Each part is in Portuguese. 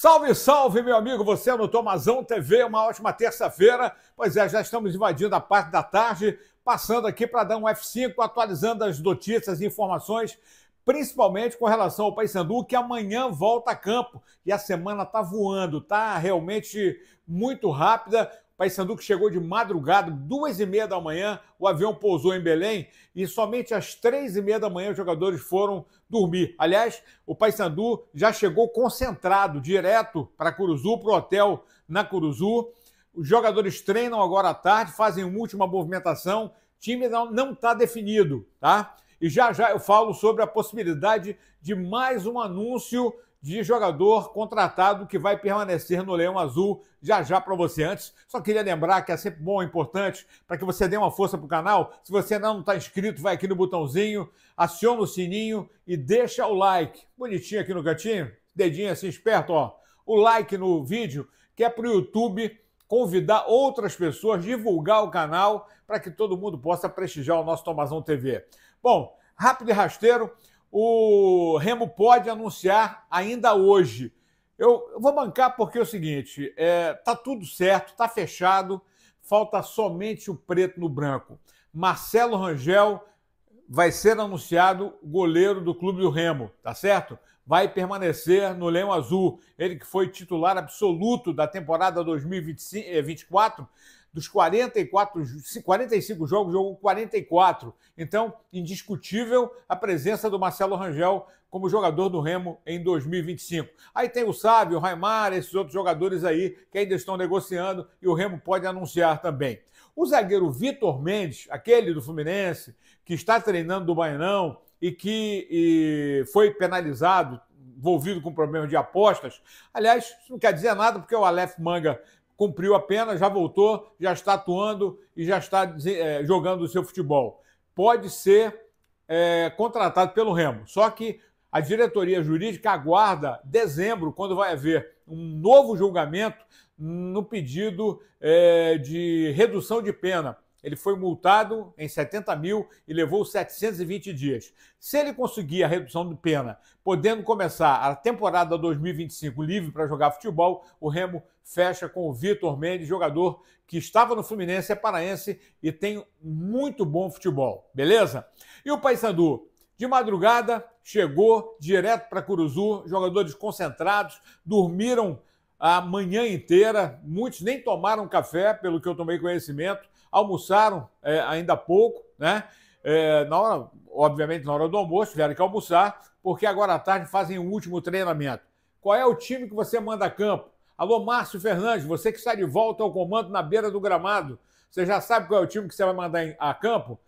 Salve, salve, meu amigo! Você no é Tomazão TV, uma ótima terça-feira. Pois é, já estamos invadindo a parte da tarde, passando aqui para dar um F5, atualizando as notícias e informações, principalmente com relação ao Paysandu, que amanhã volta a campo. E a semana está voando, tá realmente muito rápida. Paysandu que chegou de madrugada, duas e meia da manhã, o avião pousou em Belém e somente às três e meia da manhã os jogadores foram dormir. Aliás, o Paysandu já chegou concentrado, direto para Curuzu, para o hotel na Curuzu. Os jogadores treinam agora à tarde, fazem uma última movimentação. O time não está definido, tá? E já já eu falo sobre a possibilidade de mais um anúncio de jogador contratado que vai permanecer no Leão Azul já já para você. Antes, só queria lembrar que é sempre bom, importante, para que você dê uma força para o canal. Se você ainda não está inscrito, vai aqui no botãozinho, aciona o sininho e deixa o like. Bonitinho aqui no cantinho, dedinho assim esperto, ó. O like no vídeo, que é para o YouTube convidar outras pessoas, divulgar o canal para que todo mundo possa prestigiar o nosso Tomazão TV. Bom, rápido e rasteiro, o Remo pode anunciar ainda hoje. Eu vou bancar porque é o seguinte: é, tá tudo certo, tá fechado, falta somente o preto no branco. Marcelo Rangel vai ser anunciado goleiro do Clube do Remo, tá certo? Vai permanecer no Leão Azul. Ele que foi titular absoluto da temporada 2024, eh, dos 44, 45 jogos, jogou 44. Então, indiscutível a presença do Marcelo Rangel como jogador do Remo em 2025. Aí tem o Sábio, o Raimar, esses outros jogadores aí que ainda estão negociando e o Remo pode anunciar também. O zagueiro Vitor Mendes, aquele do Fluminense, que está treinando do Baianão e que e foi penalizado, envolvido com problemas de apostas. Aliás, isso não quer dizer nada, porque o Aleph Manga cumpriu a pena, já voltou, já está atuando e já está é, jogando o seu futebol. Pode ser é, contratado pelo Remo. Só que a diretoria jurídica aguarda dezembro, quando vai haver um novo julgamento no pedido é, de redução de pena. Ele foi multado em 70 mil e levou 720 dias. Se ele conseguir a redução de pena, podendo começar a temporada 2025 livre para jogar futebol, o Remo fecha com o Vitor Mendes, jogador que estava no Fluminense, é paraense e tem muito bom futebol, beleza? E o Paysandu de madrugada, chegou direto para Curuzu, jogadores concentrados, dormiram a manhã inteira, muitos nem tomaram café, pelo que eu tomei conhecimento, almoçaram é, ainda há pouco, né? É, na hora, obviamente, na hora do almoço, tiveram que almoçar, porque agora à tarde fazem o último treinamento. Qual é o time que você manda a campo? Alô, Márcio Fernandes, você que está de volta ao comando na beira do gramado, você já sabe qual é o time que você vai mandar a campo?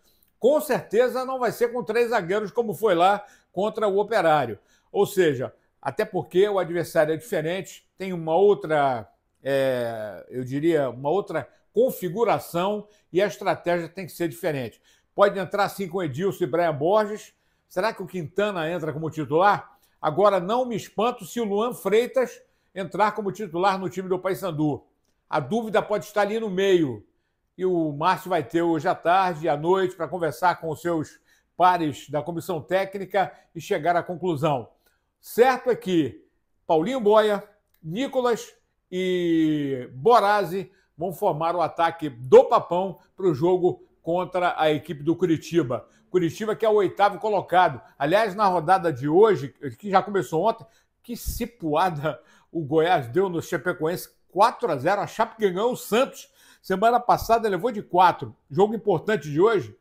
com certeza não vai ser com três zagueiros, como foi lá contra o Operário. Ou seja, até porque o adversário é diferente, tem uma outra, é, eu diria, uma outra configuração e a estratégia tem que ser diferente. Pode entrar sim com Edilson e Brian Borges. Será que o Quintana entra como titular? Agora não me espanto se o Luan Freitas entrar como titular no time do Paysandu. A dúvida pode estar ali no meio, e o Márcio vai ter hoje à tarde e à noite para conversar com os seus pares da comissão técnica e chegar à conclusão. Certo é que Paulinho Boia, Nicolas e Borazzi vão formar o ataque do Papão para o jogo contra a equipe do Curitiba. Curitiba que é o oitavo colocado. Aliás, na rodada de hoje, que já começou ontem, que cipuada o Goiás deu no Chapecoense 4 a 0 A Chape ganhou o Santos Semana passada levou de quatro. Jogo importante de hoje.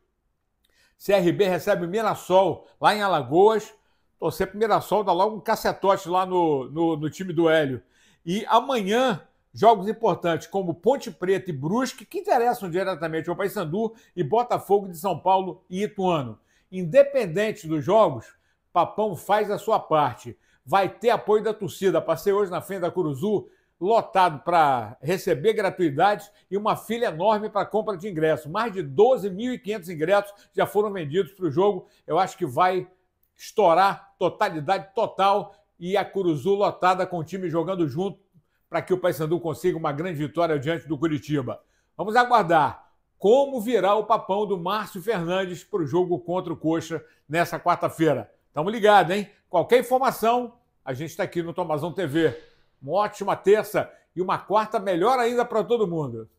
CRB recebe o Mirassol lá em Alagoas. Torcer pro Mirassol dá logo um cacetote lá no, no, no time do Hélio. E amanhã, jogos importantes como Ponte Preta e Brusque, que interessam diretamente ao Paysandu, e Botafogo de São Paulo e Ituano. Independente dos jogos, Papão faz a sua parte. Vai ter apoio da torcida. Passei hoje na frente da Curuzu, lotado para receber gratuidades e uma fila enorme para compra de ingressos. Mais de 12.500 ingressos já foram vendidos para o jogo. Eu acho que vai estourar totalidade total e a Curuzu lotada com o time jogando junto para que o Paysandu consiga uma grande vitória diante do Curitiba. Vamos aguardar como virá o papão do Márcio Fernandes para o jogo contra o Coxa nessa quarta-feira. Estamos ligados, hein? Qualquer informação, a gente está aqui no Tomazão TV. Uma ótima terça e uma quarta melhor ainda para todo mundo.